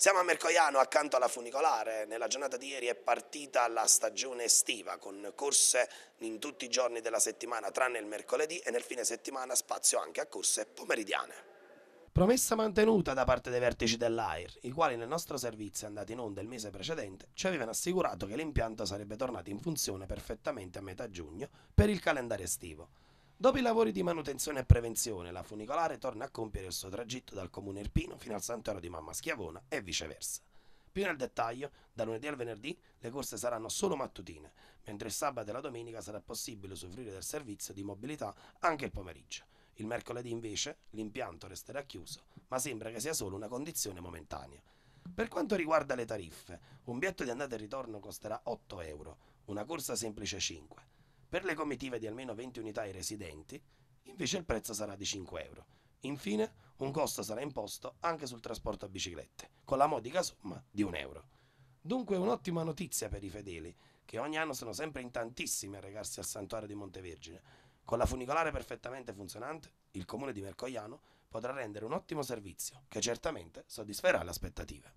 Siamo a Mercoiano, accanto alla funicolare. Nella giornata di ieri è partita la stagione estiva con corse in tutti i giorni della settimana, tranne il mercoledì e nel fine settimana spazio anche a corse pomeridiane. Promessa mantenuta da parte dei vertici dell'AIR, i quali nel nostro servizio andato in onda il mese precedente ci avevano assicurato che l'impianto sarebbe tornato in funzione perfettamente a metà giugno per il calendario estivo. Dopo i lavori di manutenzione e prevenzione, la funicolare torna a compiere il suo tragitto dal comune Irpino fino al santuario di Mamma Schiavona e viceversa. Più nel dettaglio, da lunedì al venerdì le corse saranno solo mattutine, mentre il sabato e la domenica sarà possibile usufruire del servizio di mobilità anche il pomeriggio. Il mercoledì invece l'impianto resterà chiuso, ma sembra che sia solo una condizione momentanea. Per quanto riguarda le tariffe, un biglietto di andata e ritorno costerà 8 euro, una corsa semplice 5, per le comitive di almeno 20 unità ai residenti, invece il prezzo sarà di 5 euro. Infine, un costo sarà imposto anche sul trasporto a biciclette, con la modica somma di 1 euro. Dunque un'ottima notizia per i fedeli, che ogni anno sono sempre in tantissimi a recarsi al santuario di Montevergine. Con la funicolare perfettamente funzionante, il comune di Mercogliano potrà rendere un ottimo servizio che certamente soddisferà le aspettative.